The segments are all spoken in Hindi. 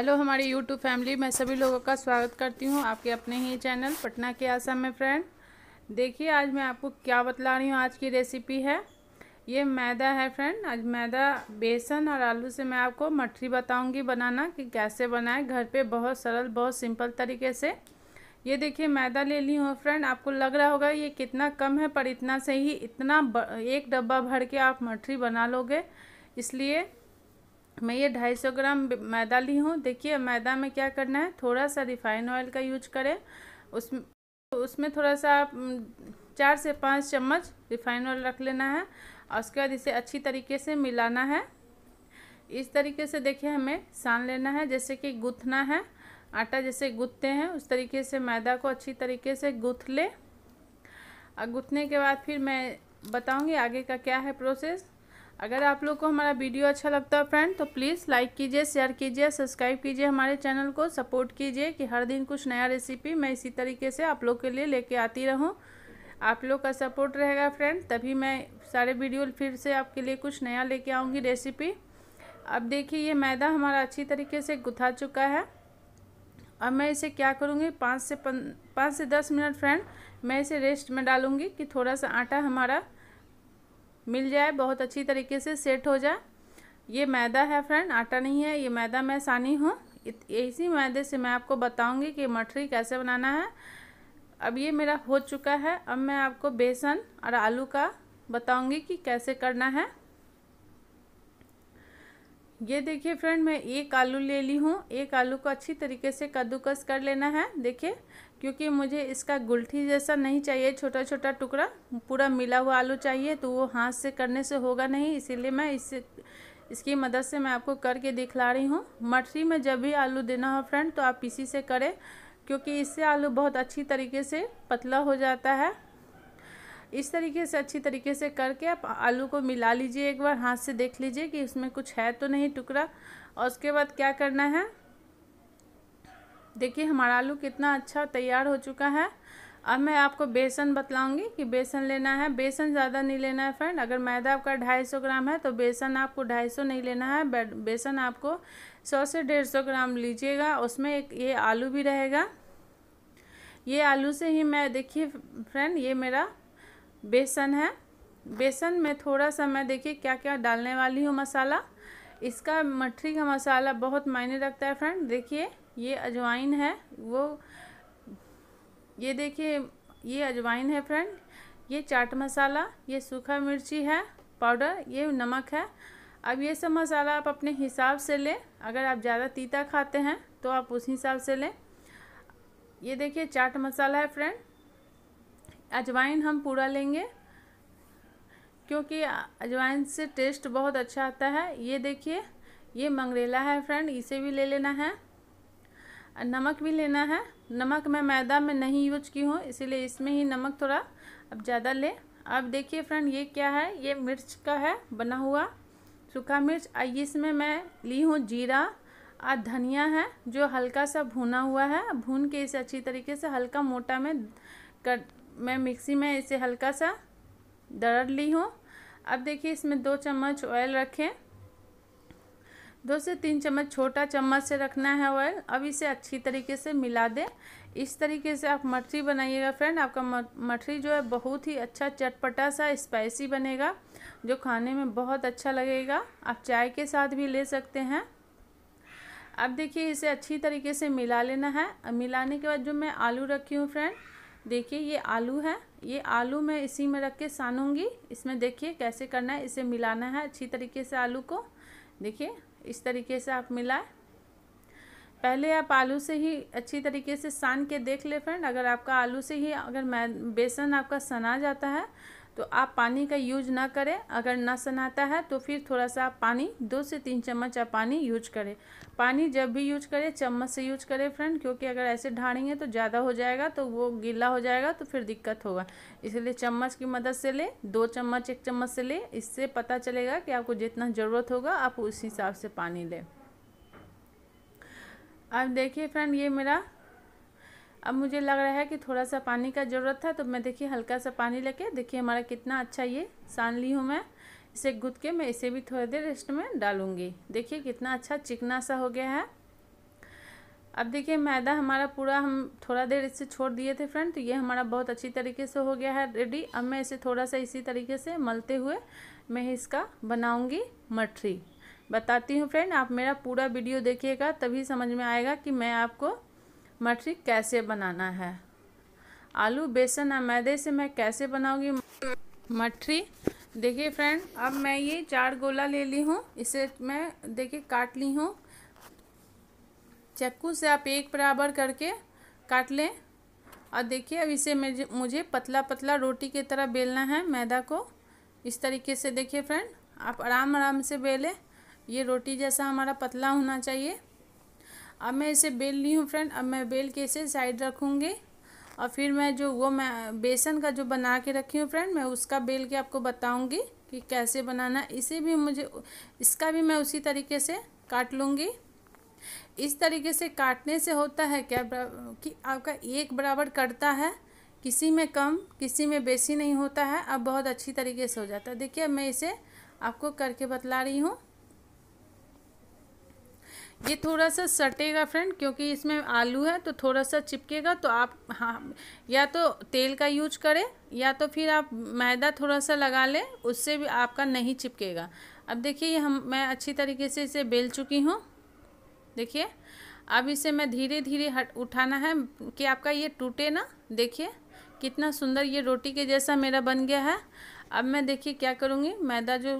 हेलो हमारी यूट्यूब फैमिली मैं सभी लोगों का स्वागत करती हूँ आपके अपने ही चैनल पटना के आसम में फ्रेंड देखिए आज मैं आपको क्या बतला रही हूँ आज की रेसिपी है ये मैदा है फ्रेंड आज मैदा बेसन और आलू से मैं आपको मठरी बताऊँगी बनाना कि कैसे बनाए घर पे बहुत सरल बहुत सिंपल तरीके से ये देखिए मैदा ले ली हूँ फ्रेंड आपको लग रहा होगा ये कितना कम है पर इतना से ही इतना एक डब्बा भर के आप मठरी बना लोगे इसलिए मैं ये 250 ग्राम मैदा ली हूँ देखिए मैदा में क्या करना है थोड़ा सा रिफाइन ऑयल का यूज करें उसमें उसमें थोड़ा सा आप चार से पाँच चम्मच रिफाइन ऑयल रख लेना है और उसके बाद इसे अच्छी तरीके से मिलाना है इस तरीके से देखिए हमें सान लेना है जैसे कि गुथना है आटा जैसे गुथते हैं उस तरीके से मैदा को अच्छी तरीके से गुथ ले और गुथने के बाद फिर मैं बताऊंगी आगे का क्या है प्रोसेस अगर आप लोग को हमारा वीडियो अच्छा लगता है फ्रेंड तो प्लीज़ लाइक कीजिए शेयर कीजिए सब्सक्राइब कीजिए हमारे चैनल को सपोर्ट कीजिए कि हर दिन कुछ नया रेसिपी मैं इसी तरीके से आप लोग के लिए लेके आती रहूँ आप लोग का सपोर्ट रहेगा फ्रेंड तभी मैं सारे वीडियो फिर से आपके लिए कुछ नया लेके आऊँगी रेसिपी अब देखिए ये मैदा हमारा अच्छी तरीके से गुथा चुका है अब मैं इसे क्या करूँगी पाँच से पाँच से दस मिनट फ्रेंड मैं इसे रेस्ट में डालूँगी कि थोड़ा सा आटा हमारा मिल जाए बहुत अच्छी तरीके से सेट हो जाए ये मैदा है फ्रेंड आटा नहीं है ये मैदा मैं सानी हूँ इसी मैदे से मैं आपको बताऊँगी कि मठरी कैसे बनाना है अब ये मेरा हो चुका है अब मैं आपको बेसन और आलू का बताऊँगी कि कैसे करना है ये देखिए फ्रेंड मैं एक आलू ले ली हूँ एक आलू को अच्छी तरीके से कद्दूकस कर लेना है देखिए क्योंकि मुझे इसका गुलठी जैसा नहीं चाहिए छोटा छोटा टुकड़ा पूरा मिला हुआ आलू चाहिए तो वो हाथ से करने से होगा नहीं इसीलिए मैं इससे इसकी मदद से मैं आपको करके दिखला रही हूँ मटरी में जब भी आलू देना हो फ्रेंड तो आप इसी से करें क्योंकि इससे आलू बहुत अच्छी तरीके से पतला हो जाता है इस तरीके से अच्छी तरीके से करके आप आलू को मिला लीजिए एक बार हाथ से देख लीजिए कि उसमें कुछ है तो नहीं टुकड़ा और उसके बाद क्या करना है देखिए हमारा आलू कितना अच्छा तैयार हो चुका है अब मैं आपको बेसन बतलाऊंगी कि बेसन लेना है बेसन ज़्यादा नहीं लेना है फ्रेंड अगर मैदा आपका 250 ग्राम है तो बेसन आपको 250 नहीं लेना है बेसन आपको 100 से 150 ग्राम लीजिएगा उसमें एक ये आलू भी रहेगा ये आलू से ही मैं देखिए फ्रेंड ये मेरा बेसन है बेसन में थोड़ा सा मैं देखिए क्या क्या डालने वाली हूँ मसाला इसका मठरी का मसाला बहुत मायने रखता है फ्रेंड देखिए ये अजवाइन है वो ये देखिए ये अजवाइन है फ्रेंड ये चाट मसाला ये सूखा मिर्ची है पाउडर ये नमक है अब ये सब मसाला आप अपने हिसाब से लें अगर आप ज़्यादा तीता खाते हैं तो आप उस हिसाब से लें ये देखिए चाट मसाला है फ्रेंड अजवाइन हम पूरा लेंगे क्योंकि अजवाइन से टेस्ट बहुत अच्छा आता है ये देखिए ये मंगरेला है फ्रेंड इसे भी ले लेना है नमक भी लेना है नमक मैं मैदा में नहीं यूज की हूँ इसीलिए इसमें ही नमक थोड़ा अब ज़्यादा ले अब देखिए फ्रेंड ये क्या है ये मिर्च का है बना हुआ सूखा मिर्च और इसमें मैं ली हूँ जीरा और धनिया है जो हल्का सा भुना हुआ है भून के इसे अच्छी तरीके से हल्का मोटा में कर मैं मिक्सी में इसे हल्का सा दरड़ ली हूँ अब देखिए इसमें दो चम्मच ऑयल रखें दो से तीन चम्मच छोटा चम्मच से रखना है ऑयल अब इसे अच्छी तरीके से मिला दें इस तरीके से आप मठरी बनाइएगा फ्रेंड आपका मठरी जो है बहुत ही अच्छा चटपटा सा स्पाइसी बनेगा जो खाने में बहुत अच्छा लगेगा आप चाय के साथ भी ले सकते हैं अब देखिए इसे अच्छी तरीके से मिला लेना है मिलाने के बाद जो मैं आलू रखी हूँ फ्रेंड देखिए ये आलू है ये आलू मैं इसी में रख के सानूंगी इसमें देखिए कैसे करना है इसे मिलाना है अच्छी तरीके से आलू को देखिए इस तरीके से आप मिलाए पहले आप आलू से ही अच्छी तरीके से सान के देख ले फ्रेंड अगर आपका आलू से ही अगर बेसन आपका सना जाता है तो आप पानी का यूज ना करें अगर ना सनाता है तो फिर थोड़ा सा आप पानी दो से तीन चम्मच आप पानी यूज करें पानी जब भी यूज करें चम्मच से यूज करें फ्रेंड क्योंकि अगर ऐसे ढाड़ेंगे तो ज़्यादा हो जाएगा तो वो गीला हो जाएगा तो फिर दिक्कत होगा इसलिए चम्मच की मदद से ले दो चम्मच एक चम्मच से ले इससे पता चलेगा कि आपको जितना ज़रूरत होगा आप उस हिसाब से पानी लें अब देखिए फ्रेंड ये मेरा अब मुझे लग रहा है कि थोड़ा सा पानी का ज़रूरत था तो मैं देखिए हल्का सा पानी लेके देखिए हमारा कितना अच्छा ये सान ली हूँ मैं इसे गुद के मैं इसे भी थोड़ी देर रेस्ट में डालूँगी देखिए कितना अच्छा चिकना सा हो गया है अब देखिए मैदा हमारा पूरा हम थोड़ा देर इसे छोड़ दिए थे फ्रेंड तो ये हमारा बहुत अच्छी तरीके से हो गया है रेडी अब मैं इसे थोड़ा सा इसी तरीके से मलते हुए मैं इसका बनाऊँगी मठरी बताती हूँ फ्रेंड आप मेरा पूरा वीडियो देखिएगा तभी समझ में आएगा कि मैं आपको मठरी कैसे बनाना है आलू बेसन और मैदे से मैं कैसे बनाऊँगी मठरी देखिए फ्रेंड अब मैं ये चार गोला ले ली हूँ इसे मैं देखिए काट ली हूँ चक्कू से आप एक बराबर करके काट लें और देखिए अब इसे मुझे मुझे पतला पतला रोटी की तरह बेलना है मैदा को इस तरीके से देखिए फ्रेंड आप आराम आराम से बेलें ये रोटी जैसा हमारा पतला होना चाहिए अब मैं इसे बेल ली हूँ फ्रेंड अब मैं बेल के इसे साइड रखूँगी और फिर मैं जो वो मैं बेसन का जो बना के रखी हूँ फ्रेंड मैं उसका बेल के आपको बताऊँगी कि कैसे बनाना इसे भी मुझे इसका भी मैं उसी तरीके से काट लूँगी इस तरीके से काटने से होता है क्या कि आपका एक बराबर कटता है किसी में कम किसी में बेसी नहीं होता है अब बहुत अच्छी तरीके से हो जाता है देखिए मैं इसे आपको करके बतला रही हूँ ये थोड़ा सा सटेगा फ्रेंड क्योंकि इसमें आलू है तो थोड़ा सा चिपकेगा तो आप हाँ या तो तेल का यूज करें या तो फिर आप मैदा थोड़ा सा लगा लें उससे भी आपका नहीं चिपकेगा अब देखिए हम मैं अच्छी तरीके से इसे बेल चुकी हूँ देखिए अब इसे मैं धीरे धीरे हट उठाना है कि आपका ये टूटे ना देखिए कितना सुंदर ये रोटी के जैसा मेरा बन गया है अब मैं देखिए क्या करूँगी मैदा जो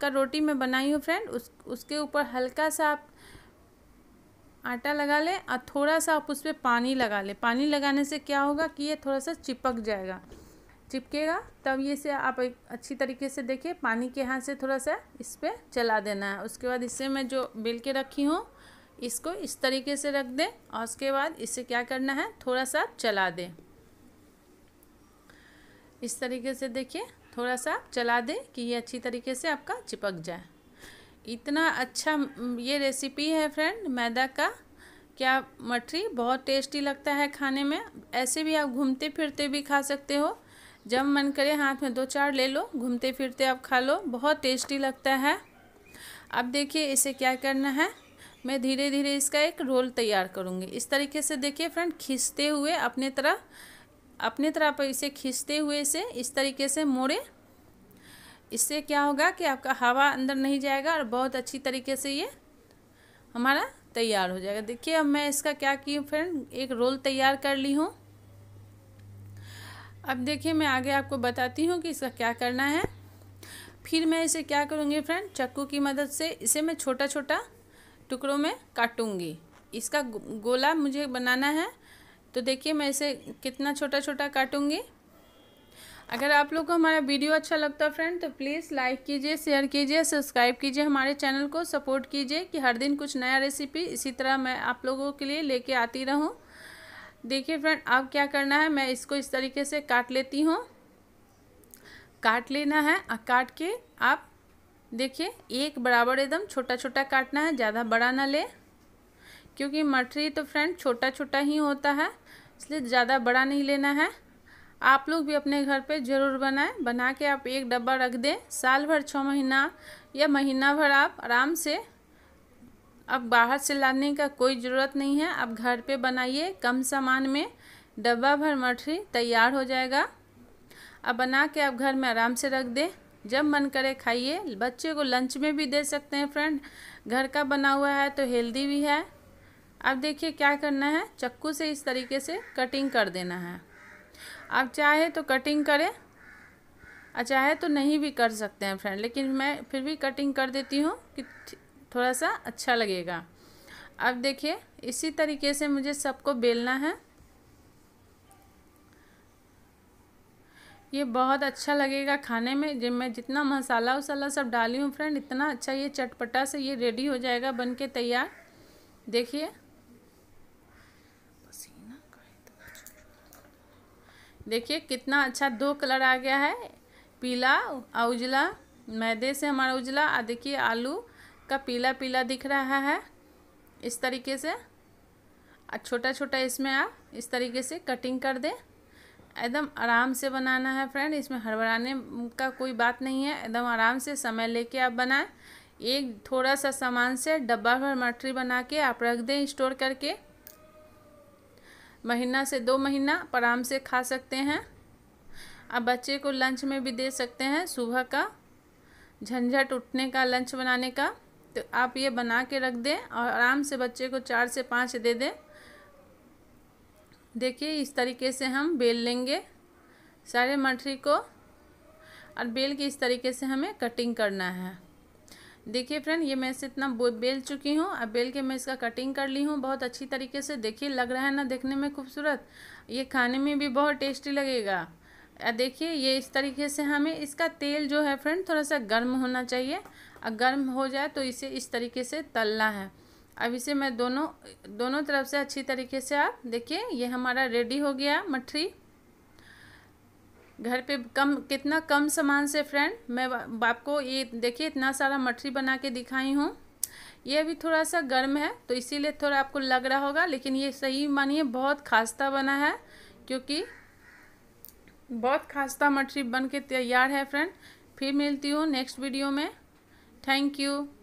का रोटी मैं बनाई हूँ फ्रेंड उस उसके ऊपर हल्का सा आप आटा लगा लें और थोड़ा सा आप उस पर पानी लगा लें पानी लगाने से क्या होगा कि ये थोड़ा सा चिपक जाएगा चिपकेगा तब ये से आप एक अच्छी तरीके से देखिए पानी के हाथ से थोड़ा सा इस पर चला देना है उसके बाद इससे मैं जो बेल के रखी हूँ इसको इस तरीके से रख दें और उसके बाद इसे क्या करना है थोड़ा सा आप चला दें इस तरीके से देखिए थोड़ा सा आप चला दें कि ये अच्छी तरीके से आपका चिपक जाए इतना अच्छा ये रेसिपी है फ्रेंड मैदा का क्या मठरी बहुत टेस्टी लगता है खाने में ऐसे भी आप घूमते फिरते भी खा सकते हो जब मन करे हाथ में दो चार ले लो घूमते फिरते आप खा लो बहुत टेस्टी लगता है अब देखिए इसे क्या करना है मैं धीरे धीरे इसका एक रोल तैयार करूँगी इस तरीके से देखिए फ्रेंड खींचते हुए अपने तरह अपने तरह पर इसे खींचते हुए इसे इस तरीके से मोड़े इससे क्या होगा कि आपका हवा अंदर नहीं जाएगा और बहुत अच्छी तरीके से ये हमारा तैयार हो जाएगा देखिए अब मैं इसका क्या की फ्रेंड एक रोल तैयार कर ली हूँ अब देखिए मैं आगे आपको बताती हूँ कि इसका क्या करना है फिर मैं इसे क्या करूँगी फ्रेंड चक्कू की मदद से इसे मैं छोटा छोटा टुकड़ों में काटूँगी इसका गोला मुझे बनाना है तो देखिए मैं इसे कितना छोटा छोटा काटूँगी अगर आप लोग को हमारा वीडियो अच्छा लगता है फ्रेंड तो प्लीज़ लाइक कीजिए शेयर कीजिए सब्सक्राइब कीजिए हमारे चैनल को सपोर्ट कीजिए कि हर दिन कुछ नया रेसिपी इसी तरह मैं आप लोगों के लिए लेके आती रहूँ देखिए फ्रेंड अब क्या करना है मैं इसको इस तरीके से काट लेती हूँ काट लेना है और काट के आप देखिए एक बराबर एकदम छोटा छोटा काटना है ज़्यादा बड़ा ना ले क्योंकि मटरी तो फ्रेंड छोटा छोटा ही होता है इसलिए ज़्यादा बड़ा नहीं लेना है आप लोग भी अपने घर पे ज़रूर बनाएं बना के आप एक डब्बा रख दें साल भर छः महीना या महीना भर आप आराम से अब बाहर से लाने का कोई ज़रूरत नहीं है आप घर पे बनाइए कम सामान में डब्बा भर मठरी तैयार हो जाएगा अब बना के आप घर में आराम से रख दें जब मन करे खाइए बच्चे को लंच में भी दे सकते हैं फ्रेंड घर का बना हुआ है तो हेल्दी भी है अब देखिए क्या करना है चक्कू से इस तरीके से कटिंग कर देना है आप चाहे तो कटिंग करें चाहे तो नहीं भी कर सकते हैं फ्रेंड लेकिन मैं फिर भी कटिंग कर देती हूँ कि थोड़ा सा अच्छा लगेगा अब देखिए इसी तरीके से मुझे सबको बेलना है ये बहुत अच्छा लगेगा खाने में जब मैं जितना मसाला वसाला सब डाली हूँ फ्रेंड इतना अच्छा ये चटपटा से ये रेडी हो जाएगा बन के तैयार देखिए देखिए कितना अच्छा दो कलर आ गया है पीला और उजला मैदे से हमारा उजला और देखिए आलू का पीला पीला दिख रहा है इस तरीके से और छोटा छोटा इसमें आप इस तरीके से कटिंग कर दें एकदम आराम से बनाना है फ्रेंड इसमें हड़बड़ाने का कोई बात नहीं है एकदम आराम से समय लेके आप बनाएं एक थोड़ा सा सामान से डब्बा भर मटरी बना के आप रख दें स्टोर करके महीना से दो महीना आराम से खा सकते हैं आप बच्चे को लंच में भी दे सकते हैं सुबह का झंझट उठने का लंच बनाने का तो आप ये बना के रख दें और आराम से बच्चे को चार से पाँच दे दें देखिए इस तरीके से हम बेल लेंगे सारे मठरी को और बेल की इस तरीके से हमें कटिंग करना है देखिए फ्रेंड ये मैं इसे इतना बेल चुकी हूँ अब बेल के मैं इसका कटिंग कर ली हूँ बहुत अच्छी तरीके से देखिए लग रहा है ना देखने में खूबसूरत ये खाने में भी बहुत टेस्टी लगेगा देखिए ये इस तरीके से हमें इसका तेल जो है फ्रेंड थोड़ा सा गर्म होना चाहिए और गर्म हो जाए तो इसे इस तरीके से तलना है अब इसे मैं दोनों दोनों तरफ से अच्छी तरीके से आप देखिए ये हमारा रेडी हो गया मठरी घर पे कम कितना कम सामान से फ्रेंड मैं आपको ये देखिए इतना सारा मठरी बना के दिखाई हूँ ये अभी थोड़ा सा गर्म है तो इसीलिए थोड़ा आपको लग रहा होगा लेकिन ये सही मानिए बहुत खास्ता बना है क्योंकि बहुत खास्ता मठरी बन के तैयार है फ्रेंड फिर मिलती हूँ नेक्स्ट वीडियो में थैंक यू